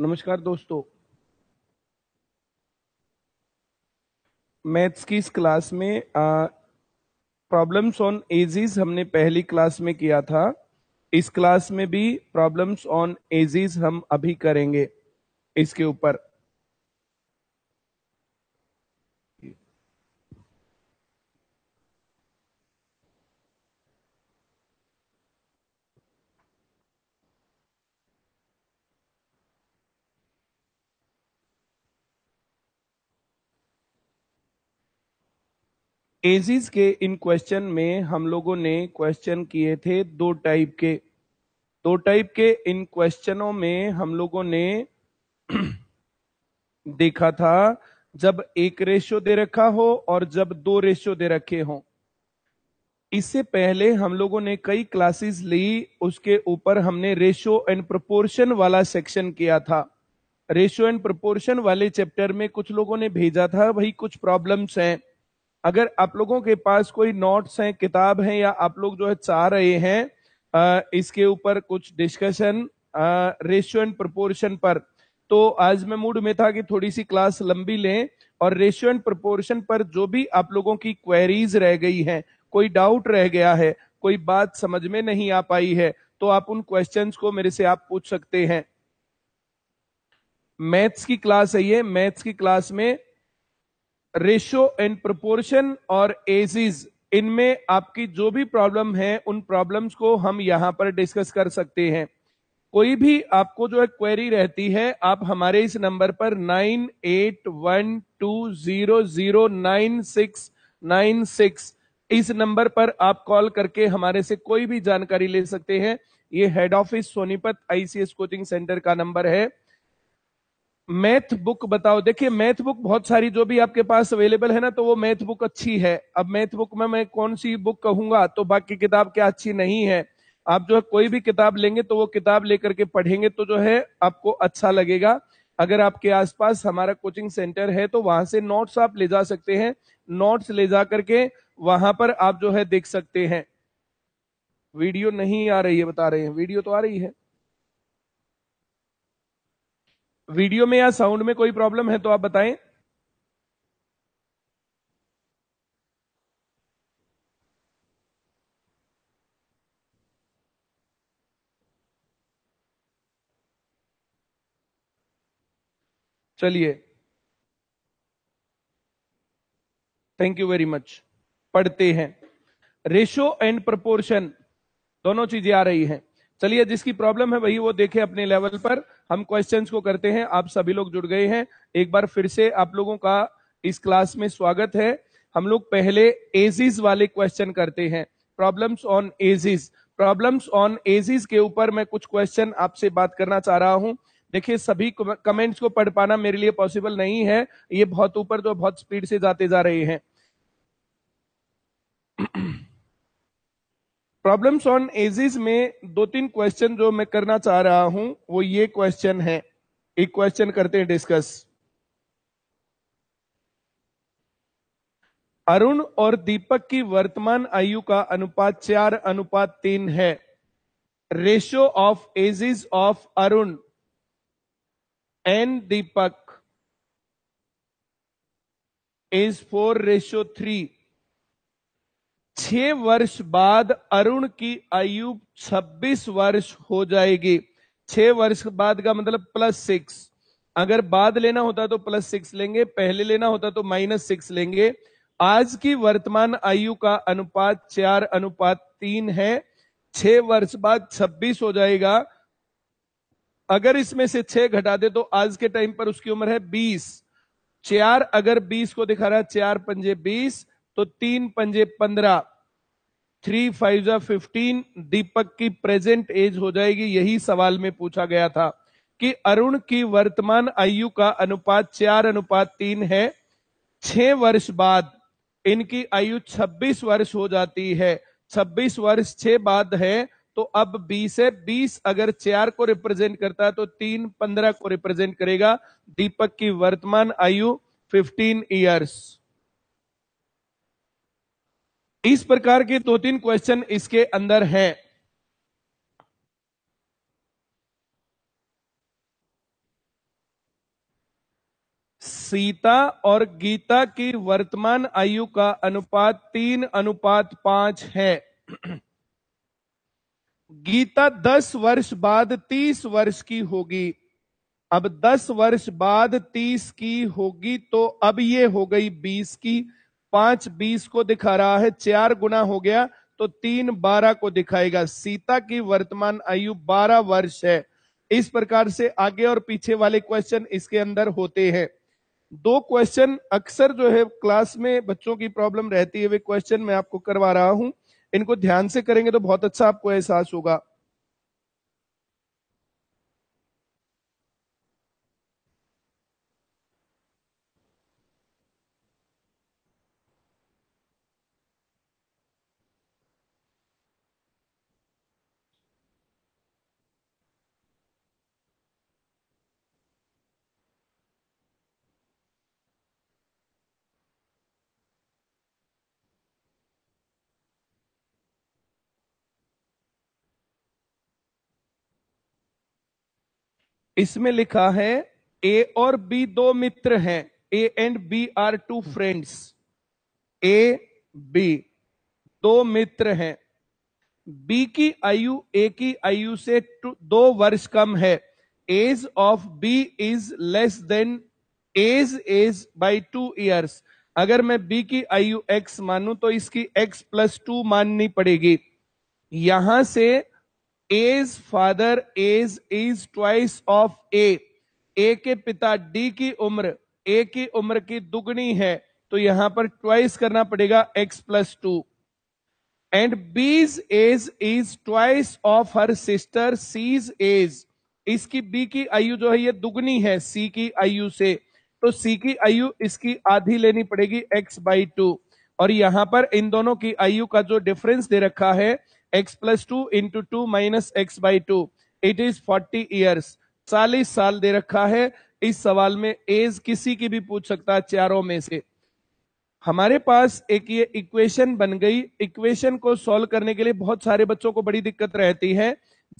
नमस्कार दोस्तों मैथ्स की इस क्लास में प्रॉब्लम्स ऑन एजिस हमने पहली क्लास में किया था इस क्लास में भी प्रॉब्लम्स ऑन एजिस हम अभी करेंगे इसके ऊपर एजिस के इन क्वेश्चन में हम लोगों ने क्वेश्चन किए थे दो टाइप के दो टाइप के इन क्वेश्चनों में हम लोगों ने देखा था जब एक रेशियो दे रखा हो और जब दो रेशियो दे रखे हो इससे पहले हम लोगों ने कई क्लासेस ली उसके ऊपर हमने रेशियो एंड प्रोपोर्शन वाला सेक्शन किया था रेशियो एंड प्रोपोर्शन वाले चैप्टर में कुछ लोगों ने भेजा था भाई कुछ प्रॉब्लम्स हैं अगर आप लोगों के पास कोई नोट्स हैं किताब हैं या आप लोग जो है चाह रहे हैं इसके ऊपर कुछ डिस्कशन रेशियो एंड प्रपोर्शन पर तो आज मैं मूड में था कि थोड़ी सी क्लास लंबी लें और रेशियो एंड प्रपोर्शन पर जो भी आप लोगों की क्वेरीज रह गई हैं कोई डाउट रह गया है कोई बात समझ में नहीं आ पाई है तो आप उन क्वेश्चंस को मेरे से आप पूछ सकते हैं मैथ्स की क्लास है ये मैथ्स की क्लास में रेशो एंड प्रोपोर्शन और एजिस इनमें आपकी जो भी प्रॉब्लम है उन प्रॉब्लम्स को हम यहां पर डिस्कस कर सकते हैं कोई भी आपको जो है क्वेरी रहती है आप हमारे इस नंबर पर nine eight one two zero zero nine six nine six इस नंबर पर आप कॉल करके हमारे से कोई भी जानकारी ले सकते हैं ये head office Sonipat ICS coaching centre का नंबर है मैथ बुक बताओ देखिए मैथ बुक बहुत सारी जो भी आपके पास अवेलेबल है ना तो वो मैथ बुक अच्छी है अब मैथ बुक में मैं कौन सी बुक कहूंगा तो बाकी किताब क्या अच्छी नहीं है आप जो है कोई भी किताब लेंगे तो वो किताब लेकर के पढ़ेंगे तो जो है आपको अच्छा लगेगा अगर आपके आसपास हमारा कोचिंग सेंटर है तो वहां से नोट्स आप ले जा सकते हैं नोट्स ले जा करके वहां पर आप जो है देख सकते हैं वीडियो नहीं आ रही है बता रहे हैं वीडियो तो आ रही है वीडियो में या साउंड में कोई प्रॉब्लम है तो आप बताएं चलिए थैंक यू वेरी मच पढ़ते हैं रेशो एंड प्रपोर्शन दोनों चीजें आ रही हैं चलिए जिसकी प्रॉब्लम है वही वो देखे अपने लेवल पर हम क्वेश्चंस को करते हैं आप सभी लोग जुड़ गए हैं एक बार फिर से आप लोगों का इस क्लास में स्वागत है हम लोग पहले एजिस वाले क्वेश्चन करते हैं problems on ages problems on ages के ऊपर मैं कुछ क्वेश्चन आपसे बात करना चाह रहा हूं देखिए सभी कमेंट्स को पढ़ पाना मेरे लिए पॉसिबल नहीं है ये बहुत ऊपर तो बहुत स्पीड से जाते जा रहे हैं प्रॉब्लम्स ऑन एजिस में दो तीन क्वेश्चन जो मैं करना चाह रहा हूं वो ये क्वेश्चन है एक क्वेश्चन करते हैं डिस्कस अरुण और दीपक की वर्तमान आयु का अनुपात चार अनुपात तीन है ratio of ages of Arun and Deepak is four ratio three छह वर्ष बाद अरुण की आयु 26 वर्ष हो जाएगी छह वर्ष बाद का मतलब प्लस सिक्स अगर बाद लेना होता तो प्लस सिक्स लेंगे पहले लेना होता तो माइनस सिक्स लेंगे आज की वर्तमान आयु का अनुपात चार अनुपात तीन है छह वर्ष बाद छब्बीस हो जाएगा अगर इसमें से छह घटा दे तो आज के टाइम पर उसकी उम्र है बीस चार अगर बीस को दिखा रहा है चार पंजे बीस तो तीन पंजे पंद्रह थ्री फाइव जा फिफ्टीन दीपक की प्रेजेंट एज हो जाएगी यही सवाल में पूछा गया था कि अरुण की वर्तमान आयु का अनुपात चार अनुपात तीन है छह वर्ष बाद इनकी आयु 26 वर्ष हो जाती है 26 वर्ष छह बाद है तो अब 20 है 20 अगर चार को रिप्रेजेंट करता है तो तीन पंद्रह को रिप्रेजेंट करेगा दीपक की वर्तमान आयु 15 इयर्स इस प्रकार के दो तीन क्वेश्चन इसके अंदर हैं सीता और गीता की वर्तमान आयु का अनुपात तीन अनुपात पांच है गीता दस वर्ष बाद तीस वर्ष की होगी अब दस वर्ष बाद तीस की होगी तो अब ये हो गई बीस की पांच बीस को दिखा रहा है चार गुना हो गया तो तीन बारह को दिखाएगा सीता की वर्तमान आयु बारह वर्ष है इस प्रकार से आगे और पीछे वाले क्वेश्चन इसके अंदर होते हैं दो क्वेश्चन अक्सर जो है क्लास में बच्चों की प्रॉब्लम रहती है वे क्वेश्चन मैं आपको करवा रहा हूं इनको ध्यान से करेंगे तो बहुत अच्छा आपको एहसास होगा इसमें लिखा है ए और बी दो मित्र हैं A and B are two friends A B दो मित्र हैं बी की आयु ए की आयु से दो वर्ष कम है age of B is less than age age by two years अगर मैं बी की आयु एक्स मानू तो इसकी एक्स प्लस टू माननी पड़ेगी यहां से age father age is twice of A A के पिता डी की उम्र ए की उम्र की दुगनी है तो यहां पर ट्वाइस करना पड़ेगा x plus two and B's age is twice of her sister C's age इसकी बी की आयु जो है ये दुगनी है सी की आयु से तो सी की आयु इसकी आधी लेनी पड़ेगी एक्स बाई टू और यहां पर इन दोनों की आयु का जो डिफरेंस दे रखा है x plus 2 into 2 minus x by two it is 40 years. चालीस साल दे रखा है इस सवाल में एज किसी की भी पूछ सकता है चारों में से हमारे पास एक ये इक्वेशन बन गई इक्वेशन को सॉल्व करने के लिए बहुत सारे बच्चों को बड़ी दिक्कत रहती है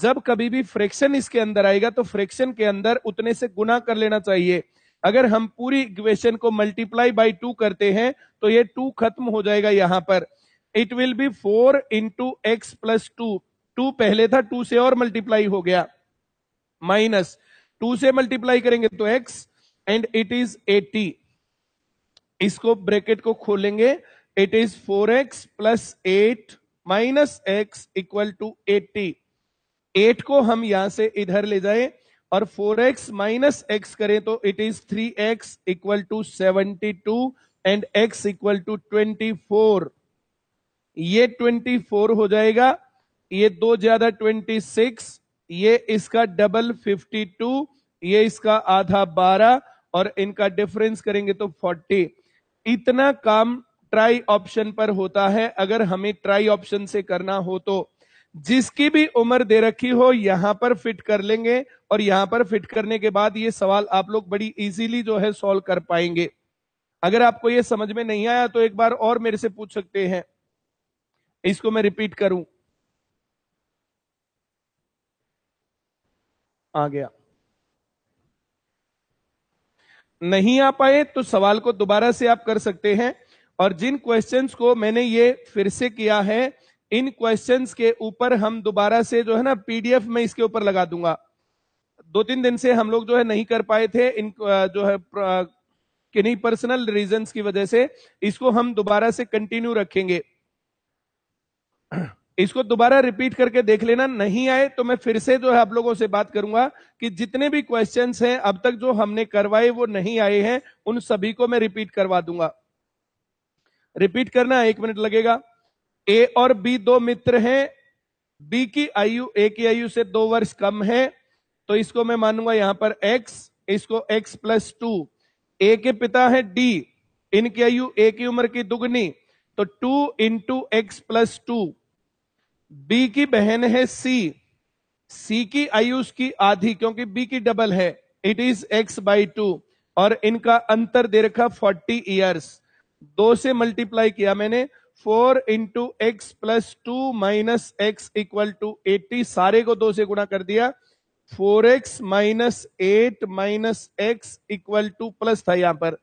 जब कभी भी फ्रैक्शन इसके अंदर आएगा तो फ्रैक्शन के अंदर उतने से गुना कर लेना चाहिए अगर हम पूरी इक्वेशन को मल्टीप्लाई बाई टू करते हैं तो ये टू खत्म हो जाएगा यहां पर it will be four into x plus two two पहले था टू से और मल्टीप्लाई हो गया माइनस टू से मल्टीप्लाई करेंगे तो x and it is eighty इसको ब्रैकेट को खोलेंगे it is four x plus eight minus x equal to eighty eight को हम यहां से इधर ले जाए और फोर एक्स माइनस एक्स करें तो it is three x equal to seventy two and x equal to twenty four ये ट्वेंटी फोर हो जाएगा ये दो ज्यादा ट्वेंटी सिक्स ये इसका डबल फिफ्टी टू ये इसका आधा बारह और इनका डिफरेंस करेंगे तो फोर्टी इतना काम ट्राई ऑप्शन पर होता है अगर हमें ट्राई ऑप्शन से करना हो तो जिसकी भी उम्र दे रखी हो यहां पर फिट कर लेंगे और यहां पर फिट करने के बाद ये सवाल आप लोग बड़ी इजीली जो है सॉल्व कर पाएंगे अगर आपको ये समझ में नहीं आया तो एक बार और मेरे से पूछ सकते हैं इसको मैं रिपीट करूं आ गया नहीं आ पाए तो सवाल को दोबारा से आप कर सकते हैं और जिन क्वेश्चंस को मैंने ये फिर से किया है इन क्वेश्चंस के ऊपर हम दोबारा से जो है ना पीडीएफ में इसके ऊपर लगा दूंगा दो तीन दिन से हम लोग जो है नहीं कर पाए थे इन जो है किन्हीं पर्सनल रीजंस की वजह से इसको हम दोबारा से कंटिन्यू रखेंगे इसको दोबारा रिपीट करके देख लेना नहीं आए तो मैं फिर से जो है आप लोगों से बात करूंगा कि जितने भी क्वेश्चन हैं अब तक जो हमने करवाए वो नहीं आए हैं उन सभी को मैं रिपीट करवा दूंगा रिपीट करना एक मिनट लगेगा ए और बी दो मित्र हैं बी की आयु ए की आयु से दो वर्ष कम है तो इसको मैं मानूंगा यहां पर एक्स इसको एक्स प्लस टू ए के पिता है डी इनकी आयु ए की उम्र की दुगनी तो two into x plus two B की बहन है सी सी की आयु उसकी आधी क्योंकि बी की डबल है it is x by two और इनका अंतर दे रखा फोर्टी ईयर्स दो से मल्टीप्लाई किया मैंने four into x plus two minus x equal to eighty सारे को दो से गुणा कर दिया four x minus eight minus x equal to plus था यहां पर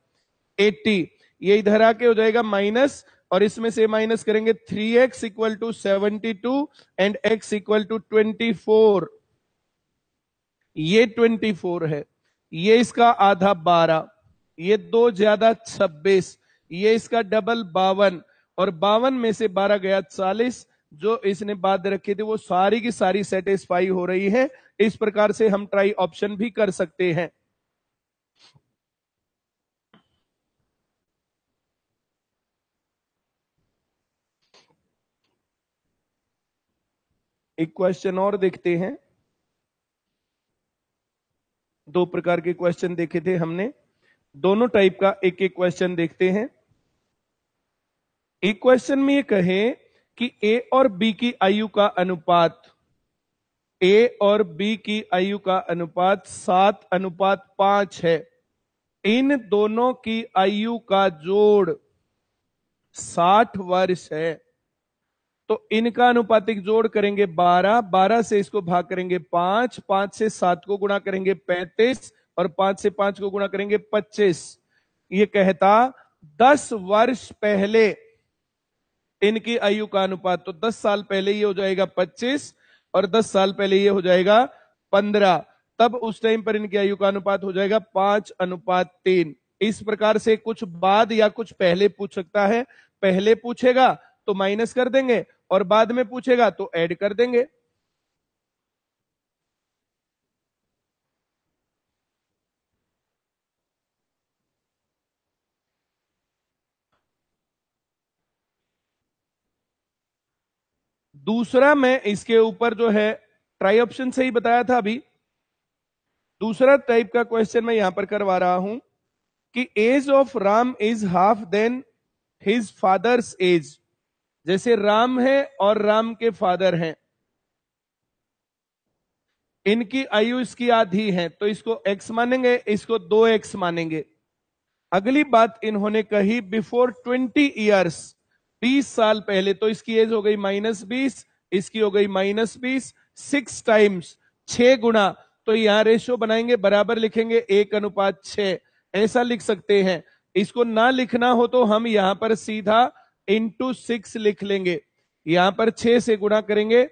एट्टी ये इधर आके हो जाएगा माइनस और इसमें से माइनस करेंगे three x equal to seventy two and x equal to twenty four ये ट्वेंटी फोर है ये इसका आधा बारह ये दो ज्यादा छब्बीस ये इसका डबल बावन और बावन में से बारह गया चालीस जो इसने बाद रखी थी वो सारी की सारी सेटिस्फाई हो रही है इस प्रकार से हम ट्राई ऑप्शन भी कर सकते हैं एक क्वेश्चन और देखते हैं दो प्रकार के क्वेश्चन देखे थे हमने दोनों टाइप का एक एक क्वेश्चन देखते हैं एक क्वेश्चन में ये कहे कि ए और बी की आयु का अनुपात ए और बी की आयु का अनुपात सात अनुपात पांच है इन दोनों की आयु का जोड़ साठ वर्ष है तो इनका अनुपातिक जोड़ करेंगे बारह बारह से इसको भाग करेंगे पांच पांच से सात को गुणा करेंगे पैंतीस और पांच से पांच को गुणा करेंगे पच्चीस ये कहता 10 वर्ष पहले इनकी आयु का अनुपात तो दस साल पहले ये हो जाएगा पच्चीस और दस साल पहले ये हो जाएगा पंद्रह तब उस टाइम पर इनकी आयु का अनुपात हो जाएगा पांच अनुपात तीन इस प्रकार से कुछ बाद या कुछ पहले पूछ सकता है पहले पूछेगा तो माइनस कर देंगे और बाद में पूछेगा तो ऐड कर देंगे दूसरा मैं इसके ऊपर जो है ट्राई ऑप्शन से ही बताया था अभी दूसरा टाइप का क्वेश्चन मैं यहां पर करवा रहा हूं कि age of Ram is half than his father's age जैसे राम है और राम के फादर हैं इनकी आयु इसकी आधी है तो इसको एक्स मानेंगे इसको दो एक्स मानेंगे अगली बात इन्होंने कही बिफोर ट्वेंटी ईयर्स बीस साल पहले तो इसकी एज हो गई माइनस बीस इसकी हो गई माइनस बीस सिक्स टाइम्स छ गुणा तो यहां रेशो बनाएंगे बराबर लिखेंगे एक अनुपात छ ऐसा लिख सकते हैं इसको ना लिखना हो तो हम यहां पर सीधा इंटू सिक्स लिख लेंगे यहां पर छह से गुणा करेंगे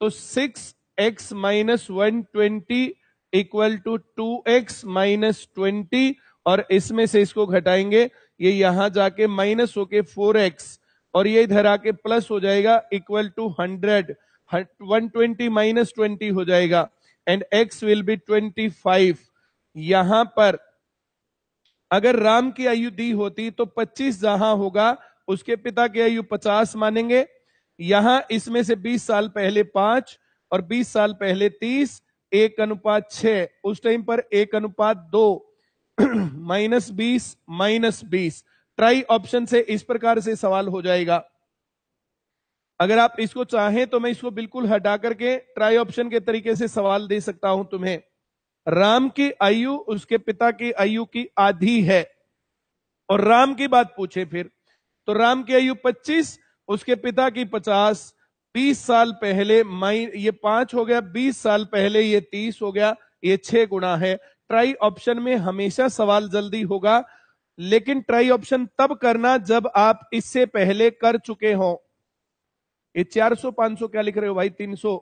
तो six x minus one twenty equal to two x minus twenty और इसमें से इसको घटाएंगे ये यहां जाके माइनस होके फोर एक्स और ये इधर आके प्लस हो जाएगा equal to hundred one twenty minus twenty हो जाएगा and x will be twenty five यहां पर अगर राम की आयु दी होती तो पच्चीस जहां होगा उसके पिता की आयु पचास मानेंगे यहां इसमें से बीस साल पहले पांच और बीस साल पहले तीस एक अनुपात छ उस टाइम पर एक अनुपात दो माइनस बीस माइनस बीस ट्राई ऑप्शन से इस प्रकार से सवाल हो जाएगा अगर आप इसको चाहें तो मैं इसको बिल्कुल हटा करके ट्राई ऑप्शन के तरीके से सवाल दे सकता हूं तुम्हें राम की आयु उसके पिता की आयु की आधी है और राम की बात पूछे फिर तो राम की आयु 25 उसके पिता की 50 20 साल पहले माई ये पांच हो गया 20 साल पहले ये 30 हो गया ये छह गुणा है ट्राई ऑप्शन में हमेशा सवाल जल्दी होगा लेकिन ट्राई ऑप्शन तब करना जब आप इससे पहले कर चुके हो ये 400 500 क्या लिख रहे हो भाई 300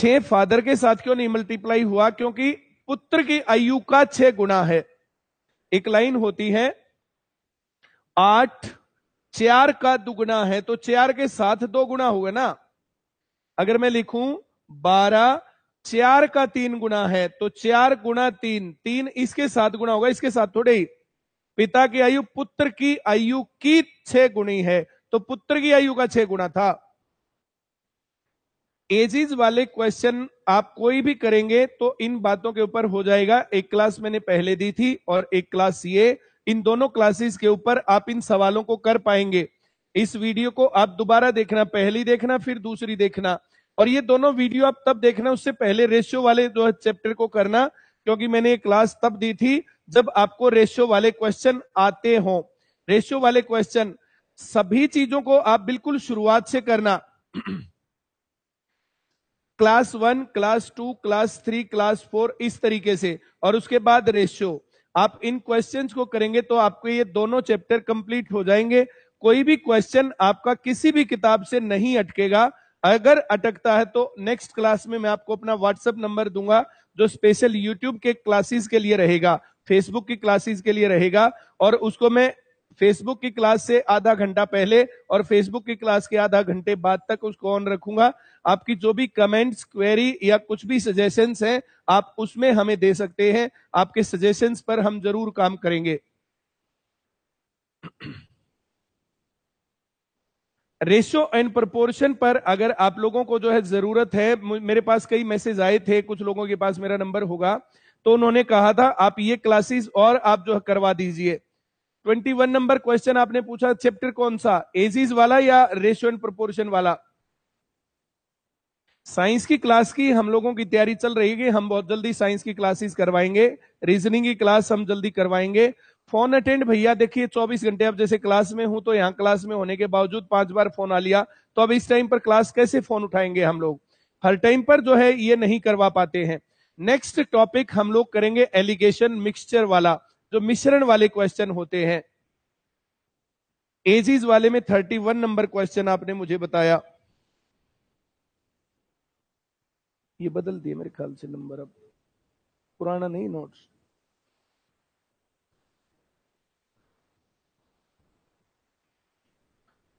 छह फादर के साथ क्यों नहीं मल्टीप्लाई हुआ क्योंकि पुत्र की आयु का छह गुना है एक लाइन होती है आठ चार का दुगुना है तो चार के साथ दो गुना होगा ना अगर मैं लिखूं बारह चार का तीन गुना है तो चार गुना तीन तीन इसके साथ गुना होगा इसके साथ थोड़े ही पिता की आयु पुत्र की आयु की छह गुणी है तो पुत्र की आयु का छह गुना था एजिज वाले क्वेश्चन आप कोई भी करेंगे तो इन बातों के ऊपर हो जाएगा एक क्लास मैंने पहले दी थी और एक क्लास ये इन दोनों क्लासेस के ऊपर आप इन सवालों को कर पाएंगे इस वीडियो को आप दोबारा देखना पहली देखना फिर दूसरी देखना और ये दोनों वीडियो आप तब देखना उससे पहले रेशियो वाले जो चैप्टर को करना क्योंकि मैंने ये क्लास तब दी थी जब आपको रेशियो वाले क्वेश्चन आते हो रेशियो वाले क्वेश्चन सभी चीजों को आप बिल्कुल शुरुआत से करना class one class two class three class four इस तरीके से और उसके बाद रेशियो आप इन क्वेश्चंस को करेंगे तो आपको ये दोनों चैप्टर कंप्लीट हो जाएंगे कोई भी क्वेश्चन आपका किसी भी किताब से नहीं अटकेगा अगर अटकता है तो नेक्स्ट क्लास में मैं आपको अपना व्हाट्सएप नंबर दूंगा जो स्पेशल यूट्यूब के क्लासेस के लिए रहेगा फेसबुक की क्लासेस के लिए रहेगा और उसको मैं फेसबुक की क्लास से आधा घंटा पहले और फेसबुक की क्लास के आधा घंटे बाद तक उसको ऑन रखूंगा आपकी जो भी कमेंट्स क्वेरी या कुछ भी सजेशंस हैं आप उसमें हमें दे सकते हैं आपके सजेशंस पर हम जरूर काम करेंगे रेशो एंड प्रपोर्शन पर अगर आप लोगों को जो है जरूरत है मेरे पास कई मैसेज आए थे कुछ लोगों के पास मेरा नंबर होगा तो उन्होंने कहा था आप ये क्लासेस और आप जो करवा दीजिए ट्वेंटी वन नंबर क्वेश्चन आपने पूछा चैप्टर कौन सा एजीज वाला या रेशियो एंड प्रोपोर्शन वाला साइंस की क्लास की हम लोगों की तैयारी चल रही है हम बहुत जल्दी साइंस की क्लासेस करवाएंगे रीजनिंग की क्लास हम जल्दी करवाएंगे फोन अटेंड भैया देखिए 24 घंटे अब जैसे क्लास में हूं तो यहाँ क्लास में होने के बावजूद पांच बार फोन आ लिया तो अब इस टाइम पर क्लास कैसे फोन उठाएंगे हम लोग हर टाइम पर जो है ये नहीं करवा पाते हैं नेक्स्ट टॉपिक हम लोग करेंगे एलिगेशन मिक्सचर वाला जो मिश्रण वाले क्वेश्चन होते हैं एजीज वाले में 31 नंबर क्वेश्चन आपने मुझे बताया ये बदल दिए मेरे ख्याल से नंबर अब पुराना नहीं नोट्स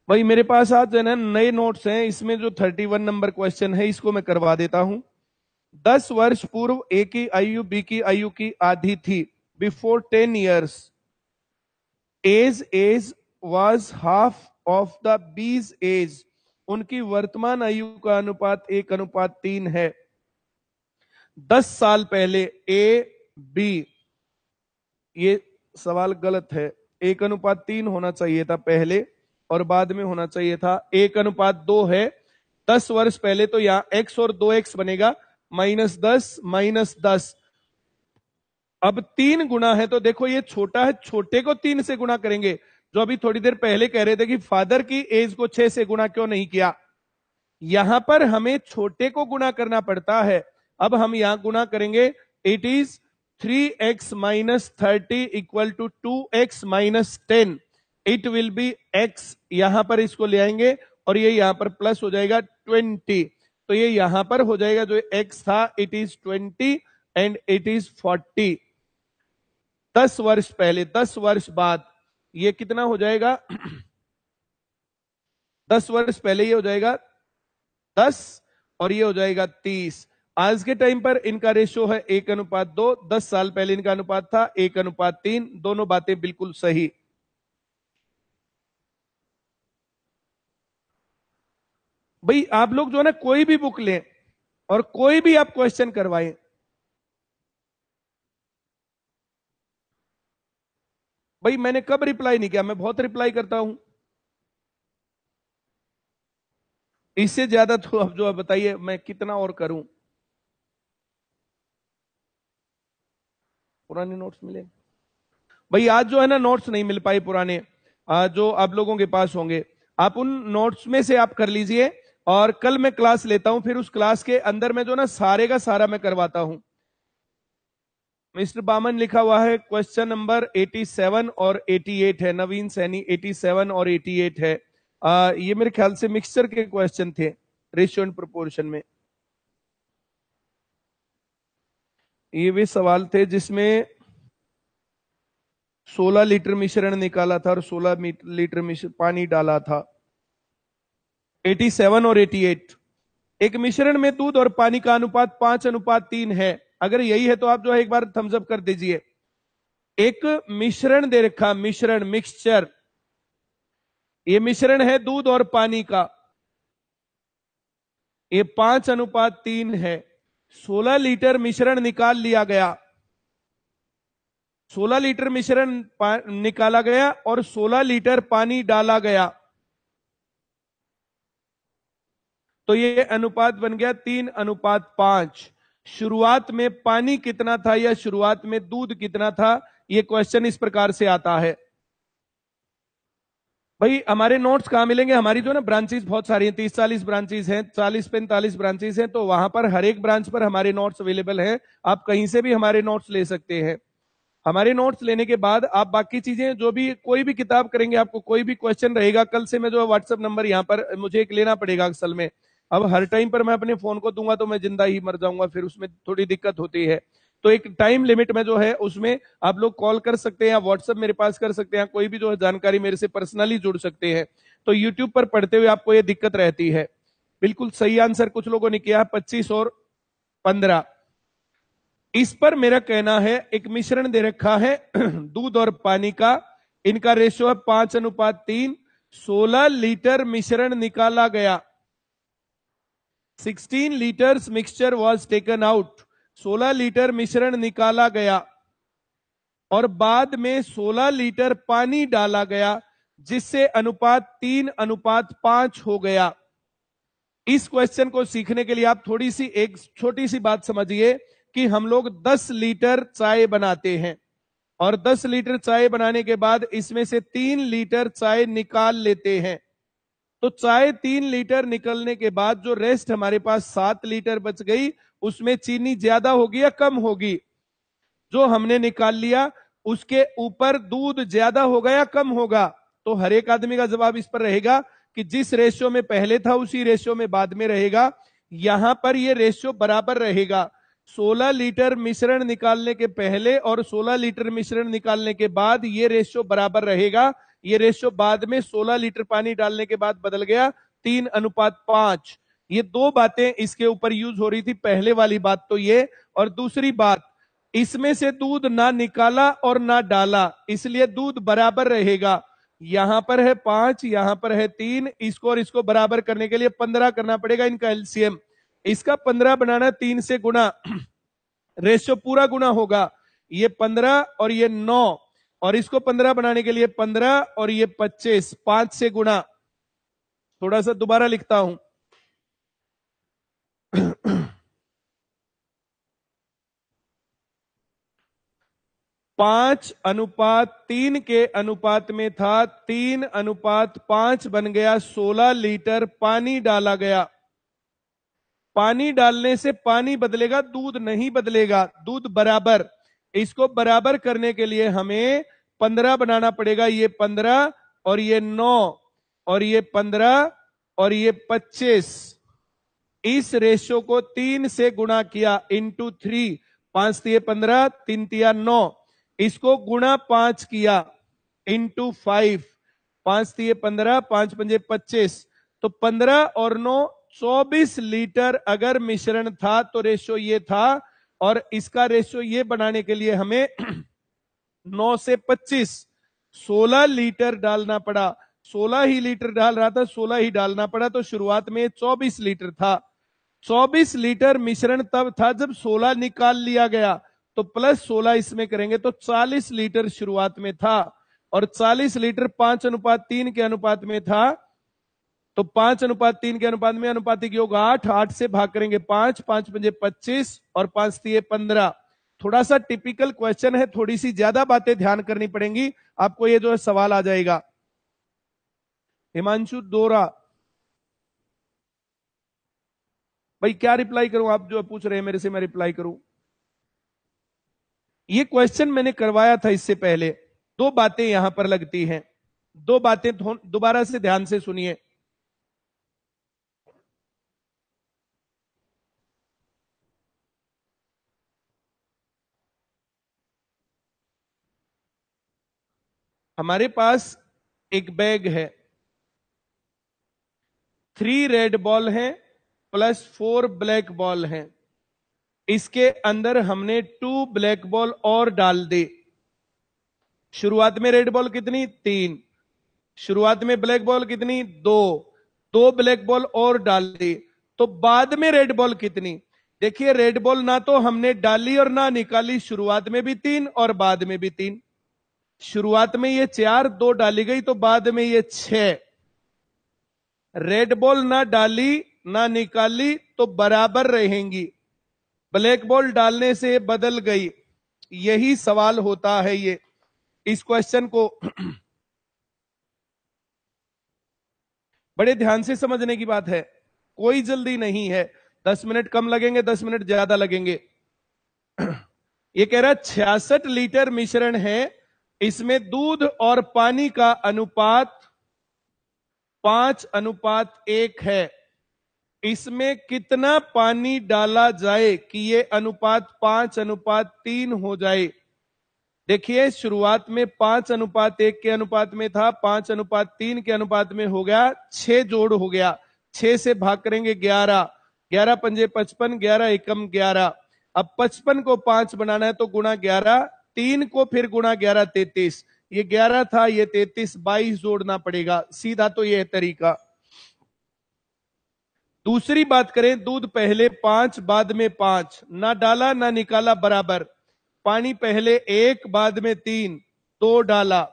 भाई मेरे पास आज जो है ना नए नोट्स हैं इसमें जो 31 नंबर क्वेश्चन है इसको मैं करवा देता हूं दस वर्ष पूर्व ए की आयु बी की आयु की आधी थी before 10 years. Age age was half of the B's age. उनकी वर्तमान आयु का अनुपात एक अनुपात तीन है दस साल पहले ए बी ये सवाल गलत है एक अनुपात तीन होना चाहिए था पहले और बाद में होना चाहिए था एक अनुपात दो है दस वर्ष पहले तो यहां एक्स और दो एक्स बनेगा माइनस दस माइनस दस अब तीन गुना है तो देखो ये छोटा है छोटे को तीन से गुना करेंगे जो अभी थोड़ी देर पहले कह रहे थे कि फादर की एज को छह से गुना क्यों नहीं किया यहां पर हमें छोटे को गुना करना पड़ता है अब हम यहां गुना करेंगे it is three x minus thirty equal to two x minus ten it will be x यहां पर इसको ले आएंगे और ये यहां पर प्लस हो जाएगा ट्वेंटी तो ये यहां पर हो जाएगा जो एक्स था it is twenty and it is forty दस वर्ष पहले दस वर्ष बाद ये कितना हो जाएगा दस वर्ष पहले ये हो जाएगा दस और ये हो जाएगा तीस आज के टाइम पर इनका रेशो है एक अनुपात दो दस साल पहले इनका अनुपात था एक अनुपात तीन दोनों बातें बिल्कुल सही भाई आप लोग जो है ना कोई भी बुक लें और कोई भी आप क्वेश्चन करवाएं भाई मैंने कब रिप्लाई नहीं किया मैं बहुत रिप्लाई करता हूं इससे ज्यादा तो अब जो बताइए मैं कितना और करूं पुराने नोट्स मिले भाई आज जो है ना नोट्स नहीं मिल पाए पुराने जो आप लोगों के पास होंगे आप उन नोट्स में से आप कर लीजिए और कल मैं क्लास लेता हूं फिर उस क्लास के अंदर में जो ना सारे का सारा मैं करवाता हूं मिस्टर बामन लिखा हुआ है क्वेश्चन नंबर 87 और 88 है नवीन सैनी 87 और 88 है आ, ये मेरे ख्याल से मिक्सचर के क्वेश्चन थे रेशियो एंड प्रोपोर्शन में ये वे सवाल थे जिसमें 16 लीटर मिश्रण निकाला था और 16 लीटर मिश्र पानी डाला था 87 और 88 एक मिश्रण में दूध और पानी का अनुपात पांच अनुपात तीन है अगर यही है तो आप जो है एक बार थम्सअप कर दीजिए एक मिश्रण दे रखा मिश्रण मिक्सचर ये मिश्रण है दूध और पानी का ये पांच अनुपात तीन है सोलह लीटर मिश्रण निकाल लिया गया सोलह लीटर मिश्रण निकाला गया और सोलह लीटर पानी डाला गया तो ये अनुपात बन गया तीन अनुपात पांच शुरुआत में पानी कितना था या शुरुआत में दूध कितना था यह क्वेश्चन इस प्रकार से आता है भाई हमारे नोट्स कहां मिलेंगे हमारी जो ना ब्रांचेस बहुत सारी हैं तीस चालीस ब्रांचेस हैं चालीस पैंतालीस ब्रांचेस हैं तो वहां पर हर एक ब्रांच पर हमारे नोट्स अवेलेबल हैं आप कहीं से भी हमारे नोट्स ले सकते हैं हमारे नोट्स लेने के बाद आप बाकी चीजें जो भी कोई भी किताब करेंगे आपको कोई भी क्वेश्चन रहेगा कल से मैं जो है व्हाट्सएप नंबर यहाँ पर मुझे एक लेना पड़ेगा असल में अब हर टाइम पर मैं अपने फोन को दूंगा तो मैं जिंदा ही मर जाऊंगा फिर उसमें थोड़ी दिक्कत होती है तो एक टाइम लिमिट में जो है उसमें आप लोग कॉल कर सकते हैं या व्हाट्सएप मेरे पास कर सकते हैं कोई भी जो है जानकारी मेरे से पर्सनली जुड़ सकते हैं तो यूट्यूब पर पढ़ते हुए आपको ये दिक्कत रहती है बिल्कुल सही आंसर कुछ लोगों ने किया पच्चीस और पंद्रह इस पर मेरा कहना है एक मिश्रण दे रखा है दूध और पानी का इनका रेशो है पांच अनुपात तीन सोलह लीटर मिश्रण निकाला गया 16 liters mixture was taken out 16 litre मिश्रण निकाला गया और बाद में 16 लीटर पानी डाला गया जिससे अनुपात तीन अनुपात पांच हो गया इस क्वेश्चन को सीखने के लिए आप थोड़ी सी एक छोटी सी बात समझिए कि हम लोग 10 लीटर चाय बनाते हैं और 10 लीटर चाय बनाने के बाद इसमें से तीन लीटर चाय निकाल लेते हैं तो चाय तीन लीटर निकलने के बाद जो रेस्ट हमारे पास सात लीटर बच गई उसमें चीनी ज्यादा होगी या कम होगी जो हमने निकाल लिया उसके ऊपर दूध ज्यादा होगा या कम होगा तो हर एक आदमी का जवाब इस पर रहेगा कि जिस रेशियो में पहले था उसी रेशियो में बाद में रहेगा यहां पर यह रेशियो बराबर रहेगा 16 लीटर मिश्रण निकालने के पहले और 16 लीटर मिश्रण निकालने के बाद यह रेशियो बराबर रहेगा ये रेशियो बाद में 16 लीटर पानी डालने के बाद बदल गया तीन अनुपात पांच ये दो बातें इसके ऊपर यूज हो रही थी पहले वाली बात तो ये और दूसरी बात इसमें से दूध ना निकाला और ना डाला इसलिए दूध बराबर रहेगा यहां पर है पांच यहां पर है तीन इसको और इसको बराबर करने के लिए पंद्रह करना पड़ेगा इनका एलसीएम इसका पंद्रह बनाना तीन से गुना रेशियो पूरा गुना होगा ये पंद्रह और ये नौ और इसको पंद्रह बनाने के लिए पंद्रह और ये पच्चीस पांच से गुणा थोड़ा सा दोबारा लिखता हूं पांच अनुपात तीन के अनुपात में था तीन अनुपात पांच बन गया सोलह लीटर पानी डाला गया पानी डालने से पानी बदलेगा दूध नहीं बदलेगा दूध बराबर इसको बराबर करने के लिए हमें पंद्रह बनाना पड़ेगा ये पंद्रह और ये नौ और ये पंद्रह और ये पच्चीस इस रेशो को तीन से गुणा किया इंटू थ्री पांच तीय पंद्रह तीन तिया नौ इसको गुणा पांच किया इंटू फाइव पांच तीय पंद्रह पांच पंजे पच्चीस तो पंद्रह और नौ चौबीस लीटर अगर मिश्रण था तो रेशो ये था और इसका रेशियो ये बनाने के लिए हमें 9 से 25 16 लीटर डालना पड़ा 16 ही लीटर डाल रहा था 16 ही डालना पड़ा तो शुरुआत में 24 लीटर था 24 लीटर मिश्रण तब था जब 16 निकाल लिया गया तो प्लस 16 इसमें करेंगे तो 40 लीटर शुरुआत में था और 40 लीटर पांच अनुपात तीन के अनुपात में था तो पांच अनुपात तीन के अनुपात में अनुपातिक योग आठ आठ से भाग करेंगे पांच पांच पंजे पच्चीस और पांच तीय पंद्रह थोड़ा सा टिपिकल क्वेश्चन है थोड़ी सी ज्यादा बातें ध्यान करनी पड़ेंगी आपको ये जो है सवाल आ जाएगा हिमांशु दोरा भाई क्या रिप्लाई करूं आप जो पूछ रहे हैं मेरे से मैं रिप्लाई करूं ये क्वेश्चन मैंने करवाया था इससे पहले दो बातें यहां पर लगती हैं दो बातें दोबारा से ध्यान से सुनिए हमारे पास एक बैग है थ्री रेड बॉल है प्लस फोर ब्लैक बॉल है इसके अंदर हमने टू ब्लैक बॉल और डाल दी शुरुआत में रेड बॉल कितनी तीन शुरुआत में ब्लैक बॉल कितनी दो दो ब्लैक बॉल और डाल दी तो बाद में रेड बॉल कितनी देखिए रेड बॉल ना तो हमने डाली और ना निकाली शुरुआत में भी तीन और बाद में भी तीन शुरुआत में ये चार दो डाली गई तो बाद में ये छह रेड बॉल ना डाली ना निकाली तो बराबर रहेंगी ब्लैक बॉल डालने से बदल गई यही सवाल होता है ये इस क्वेश्चन को बड़े ध्यान से समझने की बात है कोई जल्दी नहीं है दस मिनट कम लगेंगे दस मिनट ज्यादा लगेंगे ये कह रहा छियासठ लीटर मिश्रण है इसमें दूध और पानी का अनुपात पांच अनुपात एक है इसमें कितना पानी डाला जाए कि ये अनुपात पांच अनुपात तीन हो जाए देखिए शुरुआत में पांच अनुपात एक के अनुपात में था पांच अनुपात तीन के अनुपात में हो गया छह जोड़ हो गया छह से भाग करेंगे ग्यारह ग्यारह पंजे पचपन ग्यारह एकम ग्यारह अब पचपन को पांच बनाना है तो गुणा ग्यारह तीन को फिर गुणा ग्यारह तैतीस ये ग्यारह था ये तैतीस बाईस जोड़ना पड़ेगा सीधा तो यह तरीका दूसरी बात करें दूध पहले पांच बाद में पांच ना डाला ना निकाला बराबर पानी पहले एक बाद में तीन दो डाला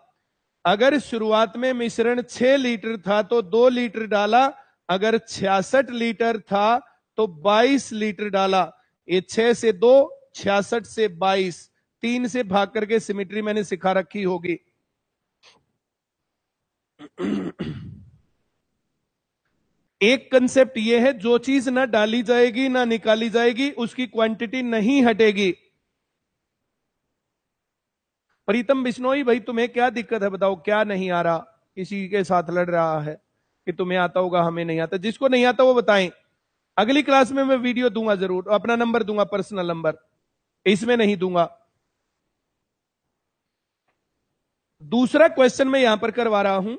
अगर शुरुआत में मिश्रण छह लीटर था तो दो लीटर डाला अगर छियासठ लीटर था तो बाईस लीटर डाला ये छह से दो छियासठ से बाईस तीन से भाग करके सिमिट्री मैंने सिखा रखी होगी एक कंसेप्ट यह है जो चीज ना डाली जाएगी ना निकाली जाएगी उसकी क्वांटिटी नहीं हटेगी प्रीतम बिश्नोई भाई तुम्हें क्या दिक्कत है बताओ क्या नहीं आ रहा किसी के साथ लड़ रहा है कि तुम्हें आता होगा हमें नहीं आता जिसको नहीं आता वो बताएं अगली क्लास में मैं वीडियो दूंगा जरूर अपना नंबर दूंगा पर्सनल नंबर इसमें नहीं दूंगा दूसरा क्वेश्चन मैं यहां पर करवा रहा हूं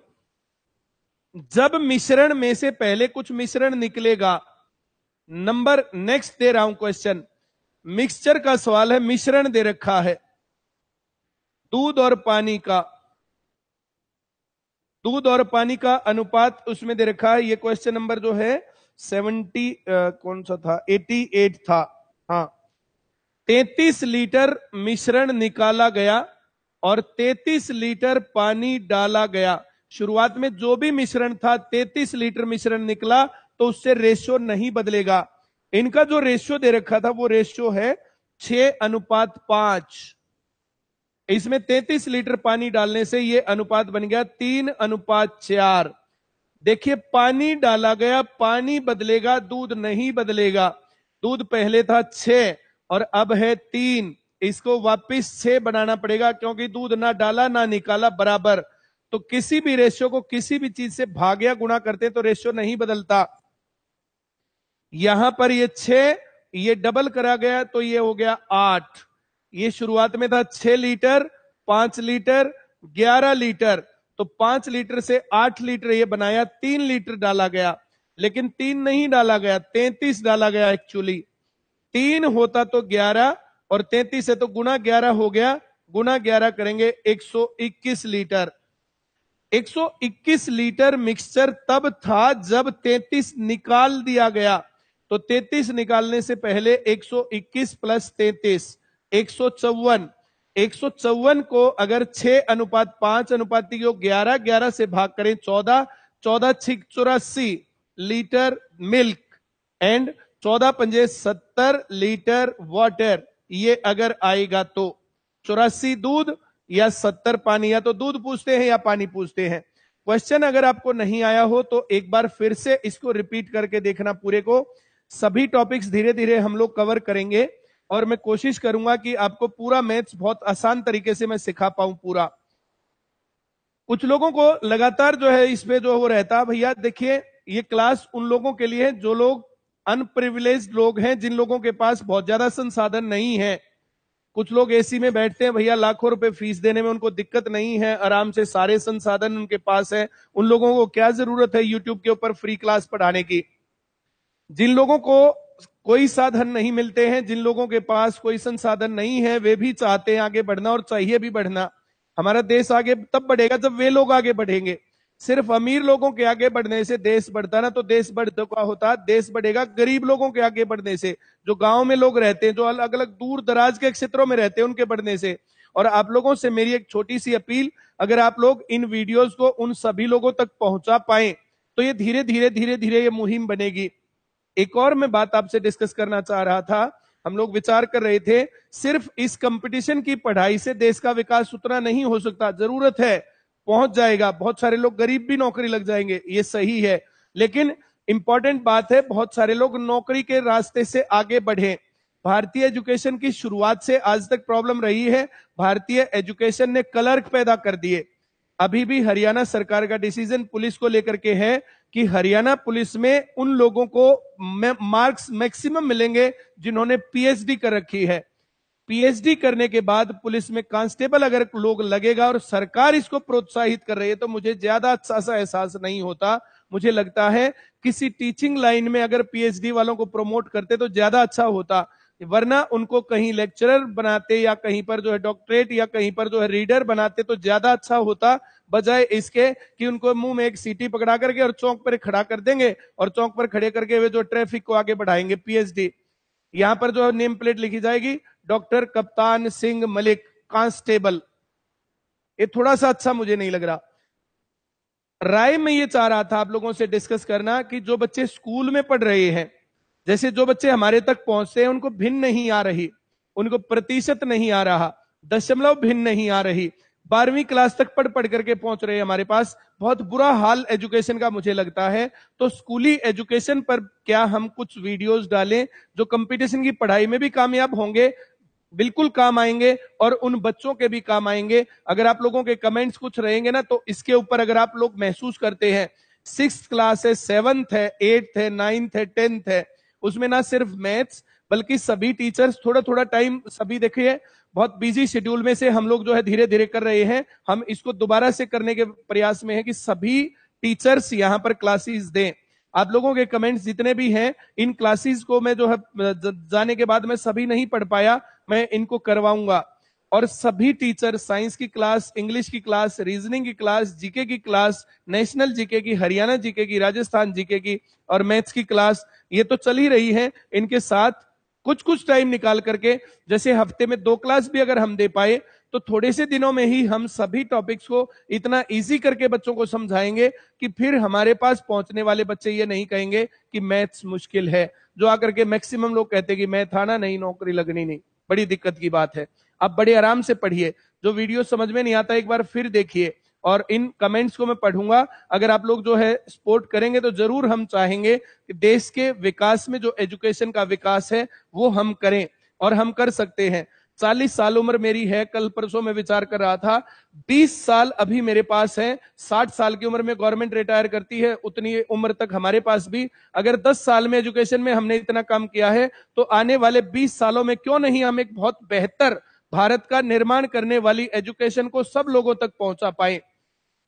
जब मिश्रण में से पहले कुछ मिश्रण निकलेगा नंबर नेक्स्ट दे रहा हूं क्वेश्चन मिक्सचर का सवाल है मिश्रण दे रखा है दूध और पानी का दूध और पानी का अनुपात उसमें दे रखा है ये क्वेश्चन नंबर जो है सेवेंटी कौन सा था एटी एट था हाँ तैतीस लीटर मिश्रण निकाला गया और 33 लीटर पानी डाला गया शुरुआत में जो भी मिश्रण था 33 लीटर मिश्रण निकला तो उससे रेशियो नहीं बदलेगा इनका जो रेशियो दे रखा था वो रेशियो है छ अनुपात पांच इसमें 33 लीटर पानी डालने से ये अनुपात बन गया तीन अनुपात चार देखिए पानी डाला गया पानी बदलेगा दूध नहीं बदलेगा दूध पहले था छ और अब है तीन इसको वापस छ बनाना पड़ेगा क्योंकि दूध ना डाला ना निकाला बराबर तो किसी भी रेशियो को किसी भी चीज से भाग्या गुणा करते तो रेशियो नहीं बदलता यहां पर ये छे ये डबल करा गया तो ये हो गया आठ ये शुरुआत में था छह लीटर पांच लीटर ग्यारह लीटर तो पांच लीटर से आठ लीटर ये बनाया तीन लीटर डाला गया लेकिन तीन नहीं डाला गया तैतीस डाला गया एक्चुअली तीन होता तो ग्यारह और 33 से तो गुना 11 हो गया गुना 11 करेंगे 121 लीटर 121 लीटर मिक्सचर तब था जब 33 निकाल दिया गया तो 33 निकालने से पहले 121 प्लस 33 एक सौ चौवन एक सौ चौवन को अगर छह अनुपात पांच अनुपात ग्यारह ग्यारह से भाग करें चौदह चौदह छिक चौरासी लीटर मिल्क एंड चौदह पंजे सत्तर लीटर वाटर ये अगर आएगा तो चौरासी दूध या सत्तर पानी या तो दूध पूछते हैं या पानी पूछते हैं क्वेश्चन अगर आपको नहीं आया हो तो एक बार फिर से इसको रिपीट करके देखना पूरे को सभी टॉपिक्स धीरे धीरे हम लोग कवर करेंगे और मैं कोशिश करूंगा कि आपको पूरा मैथ्स बहुत आसान तरीके से मैं सिखा पाऊं पूरा कुछ लोगों को लगातार जो है इसमें जो वो रहता भैया देखिए ये क्लास उन लोगों के लिए जो लोग अनप्रिविलेज लोग हैं जिन लोगों के पास बहुत ज्यादा संसाधन नहीं है कुछ लोग एसी में बैठते हैं भैया लाखों रुपए फीस देने में उनको दिक्कत नहीं है आराम से सारे संसाधन उनके पास है उन लोगों को क्या जरूरत है यूट्यूब के ऊपर फ्री क्लास पढ़ाने की जिन लोगों को कोई साधन नहीं मिलते हैं जिन लोगों के पास कोई संसाधन नहीं है वे भी चाहते हैं आगे बढ़ना और चाहिए भी बढ़ना हमारा देश आगे तब बढ़ेगा जब वे लोग आगे बढ़ेंगे सिर्फ अमीर लोगों के आगे बढ़ने से देश बढ़ता ना तो देश बढ़ता तो होता देश बढ़ेगा गरीब लोगों के आगे बढ़ने से जो गांव में लोग रहते हैं जो अलग अलग दूर दराज के क्षेत्रों में रहते हैं उनके बढ़ने से और आप लोगों से मेरी एक छोटी सी अपील अगर आप लोग इन वीडियोज को उन सभी लोगों तक पहुंचा पाए तो ये धीरे धीरे धीरे धीरे ये मुहिम बनेगी एक और मैं बात आपसे डिस्कस करना चाह रहा था हम लोग विचार कर रहे थे सिर्फ इस कंपटीशन की पढ़ाई से देश का विकास उतना नहीं हो सकता जरूरत है पहुंच जाएगा बहुत सारे लोग गरीब भी नौकरी लग जाएंगे ये सही है लेकिन इंपॉर्टेंट बात है बहुत सारे लोग नौकरी के रास्ते से आगे बढ़े भारतीय एजुकेशन की शुरुआत से आज तक प्रॉब्लम रही है भारतीय एजुकेशन ने कलर्क पैदा कर दिए अभी भी हरियाणा सरकार का डिसीजन पुलिस को लेकर के है कि हरियाणा पुलिस में उन लोगों को मार्क्स मैक्सिमम मिलेंगे जिन्होंने पीएचडी कर रखी है पीएचडी करने के बाद पुलिस में कांस्टेबल अगर लोग लगेगा और सरकार इसको प्रोत्साहित कर रही है तो मुझे ज्यादा अच्छा सा एहसास नहीं होता मुझे लगता है किसी टीचिंग लाइन में अगर पीएचडी वालों को प्रमोट करते तो ज्यादा अच्छा होता वरना उनको कहीं लेक्चरर बनाते या कहीं पर जो है डॉक्टरेट या कहीं पर जो है रीडर बनाते तो ज्यादा अच्छा होता बजाय इसके कि उनको मुंह में एक सीटी पकड़ा करके और चौक पर खड़ा कर देंगे और चौक पर खड़े करके वे जो ट्रैफिक को आगे बढ़ाएंगे पीएचडी यहां पर जो नेम प्लेट लिखी जाएगी डॉक्टर कप्तान सिंह मलिक कांस्टेबल ये थोड़ा सा अच्छा मुझे नहीं लग रहा राय में ये चाह रहा था आप लोगों से डिस्कस करना कि जो बच्चे स्कूल में पढ़ रहे हैं जैसे जो बच्चे हमारे तक पहुंचते हैं उनको भिन्न नहीं आ रही उनको प्रतिशत नहीं आ रहा दशमलव भिन्न नहीं आ रही बारहवीं क्लास तक पढ़ पढ़ करके पहुंच रहे हैं हमारे पास बहुत बुरा हाल एजुकेशन का मुझे लगता है तो स्कूली एजुकेशन पर क्या हम कुछ वीडियोस डालें जो कंपटीशन की पढ़ाई में भी कामयाब होंगे बिल्कुल काम आएंगे और उन बच्चों के भी काम आएंगे अगर आप लोगों के कमेंट्स कुछ रहेंगे ना तो इसके ऊपर अगर आप लोग महसूस करते हैं सिक्स क्लास है सेवंथ है एट्थ है नाइन्थ है टेंथ है उसमें ना सिर्फ मैथ्स बल्कि सभी टीचर्स थोड़ा थोड़ा टाइम सभी देखिए बहुत बिजी शेड्यूल में से हम लोग जो है धीरे धीरे कर रहे हैं हम इसको दोबारा से करने के प्रयास में है कि सभी टीचर्स यहाँ पर क्लासेस दें आप लोगों के कमेंट्स जितने भी हैं इन क्लासेस को मैं जो है जाने के बाद मैं सभी नहीं पढ़ पाया मैं इनको करवाऊंगा और सभी टीचर साइंस की क्लास इंग्लिश की क्लास रीजनिंग की क्लास जीके की क्लास नेशनल जीके की हरियाणा जीके की राजस्थान जीके की और मैथ्स की क्लास ये तो चल ही रही है इनके साथ कुछ कुछ टाइम निकाल करके जैसे हफ्ते में दो क्लास भी अगर हम दे पाए तो थोड़े से दिनों में ही हम सभी टॉपिक्स को इतना इजी करके बच्चों को समझाएंगे कि फिर हमारे पास पहुंचने वाले बच्चे ये नहीं कहेंगे कि मैथ्स मुश्किल है जो आकर के मैक्सिमम लोग कहते हैं कि मैथ आना नहीं नौकरी लगनी नहीं बड़ी दिक्कत की बात है आप बड़े आराम से पढ़िए जो वीडियो समझ में नहीं आता एक बार फिर देखिए और इन कमेंट्स को मैं पढ़ूंगा अगर आप लोग जो है सपोर्ट करेंगे तो जरूर हम चाहेंगे कि देश के विकास में जो एजुकेशन का विकास है वो हम करें और हम कर सकते हैं चालीस साल उम्र मेरी है कल परसों में विचार कर रहा था बीस साल अभी मेरे पास है साठ साल की उम्र में गवर्नमेंट रिटायर करती है उतनी उम्र तक हमारे पास भी अगर दस साल में एजुकेशन में हमने इतना काम किया है तो आने वाले बीस सालों में क्यों नहीं हम एक बहुत बेहतर भारत का निर्माण करने वाली एजुकेशन को सब लोगों तक पहुंचा पाए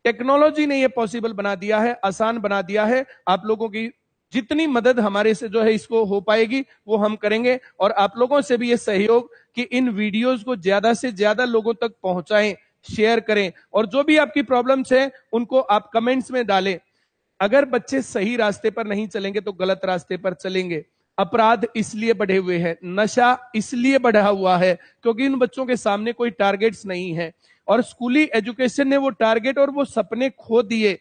टेक्नोलॉजी ने ये पॉसिबल बना दिया है आसान बना दिया है आप लोगों की जितनी मदद हमारे से जो है इसको हो पाएगी वो हम करेंगे और आप लोगों से भी ये सहयोग कि इन वीडियोस को ज्यादा से ज्यादा लोगों तक पहुंचाएं शेयर करें और जो भी आपकी प्रॉब्लम्स हैं उनको आप कमेंट्स में डालें अगर बच्चे सही रास्ते पर नहीं चलेंगे तो गलत रास्ते पर चलेंगे अपराध इसलिए बढ़े हुए हैं नशा इसलिए बढ़ा हुआ है क्योंकि इन बच्चों के सामने कोई टारगेट्स नहीं है और स्कूली एजुकेशन ने वो टारगेट और वो सपने खो दिए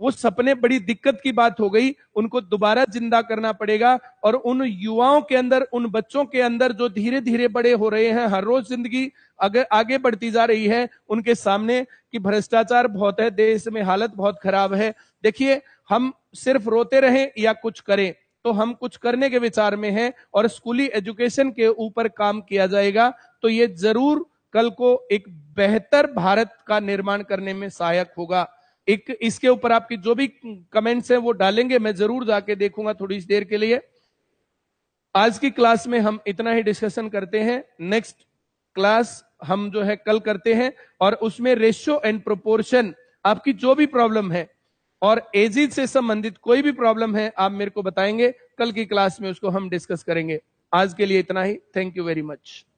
वो सपने बड़ी दिक्कत की बात हो गई उनको दोबारा जिंदा करना पड़ेगा और उन युवाओं के अंदर उन बच्चों के अंदर जो धीरे धीरे बड़े हो रहे हैं हर रोज जिंदगी अगर आगे बढ़ती जा रही है उनके सामने कि भ्रष्टाचार बहुत है देश में हालत बहुत खराब है देखिए हम सिर्फ रोते रहें या कुछ करें तो हम कुछ करने के विचार में हैं और स्कूली एजुकेशन के ऊपर काम किया जाएगा तो ये जरूर कल को एक बेहतर भारत का निर्माण करने में सहायक होगा एक इसके ऊपर आपकी जो भी कमेंट्स हैं वो डालेंगे मैं जरूर जाके देखूंगा थोड़ी देर के लिए आज की क्लास में हम इतना ही डिस्कशन करते हैं नेक्स्ट क्लास हम जो है कल करते हैं और उसमें रेशियो एंड प्रोपोर्शन आपकी जो भी प्रॉब्लम है और एजिज से संबंधित कोई भी प्रॉब्लम है आप मेरे को बताएंगे कल की क्लास में उसको हम डिस्कस करेंगे आज के लिए इतना ही थैंक यू वेरी मच